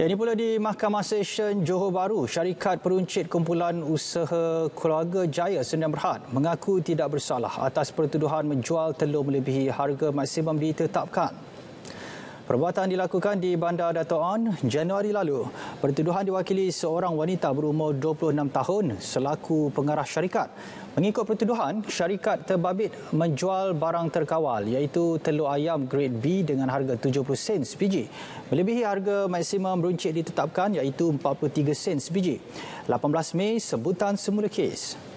Ya, ini pula di Mahkamah Session Johor Baru, syarikat peruncit kumpulan usaha keluarga Jaya Sdn Berhad mengaku tidak bersalah atas pertuduhan menjual telur melebihi harga maksimum ditetapkan. Perbuatan dilakukan di Bandar Dato' On Januari lalu. Pertuduhan diwakili seorang wanita berumur 26 tahun selaku pengarah syarikat. Mengikut pertuduhan, syarikat terbabit menjual barang terkawal iaitu telur ayam grade B dengan harga 70 sen sebiji. Melebihi harga maksimum runcit ditetapkan iaitu 43 sen sebiji. 18 Mei, sebutan semula kes.